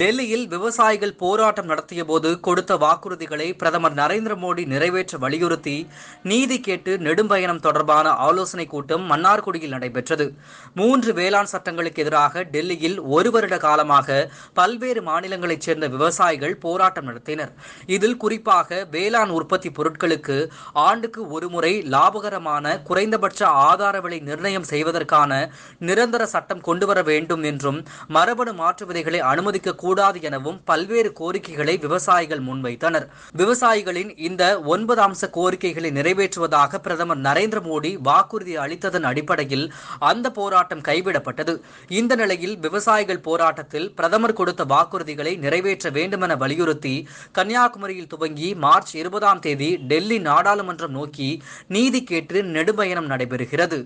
டெல்லியில் விவசாயிகள் போராட்டம் நடத்திய போது கொடுத்த வாக்குறுதிகளை பிரதமர் நரேந்திர மோடி நிறைவேற்ற வலியுறுத்தி நீதி கேட்டு நெடும்பயணம் தொடர்பான ஆலோசனைக் கூட்டம் மன்னார்குடியில் நடைபெற்றது மூன்று வேளாண் சட்டங்களுக்கு எதிராக டெல்லியில் ஒரு வருட காலமாக பல்வேறு மாநிலங்களைச் சேர்ந்த விவசாயிகள் போராட்டம் நடத்தினர் இதில் குறிப்பாக வேளாண் உற்பத்தி பொருட்களுக்கு ஆண்டுக்கு ஒருமுறை லாபகரமான குறைந்தபட்ச ஆதார விலை நிர்ணயம் செய்வதற்கான நிரந்தர சட்டம் கொண்டுவர வேண்டும் என்றும் மரபணு மாற்று விதைகளை அனுமதிக்க கூடாது எனவும் பல்வேறு கோரிக்கைகளை விவசாயிகள் முன்வைத்தனர் விவசாயிகளின் இந்த ஒன்பது அம்ச கோரிக்கைகளை நிறைவேற்றுவதாக பிரதமர் நரேந்திர மோடி வாக்குறுதி அளித்ததன் அடிப்படையில் அந்த போராட்டம் கைவிடப்பட்டது இந்த நிலையில் விவசாயிகள் போராட்டத்தில் பிரதமர் கொடுத்த வாக்குறுதிகளை நிறைவேற்ற வேண்டுமென வலியுறுத்தி கன்னியாகுமரியில் துவங்கி மார்ச் இருபதாம் தேதி டெல்லி நாடாளுமன்றம் நோக்கி நீதி கேட்டு நெடுபயணம் நடைபெறுகிறது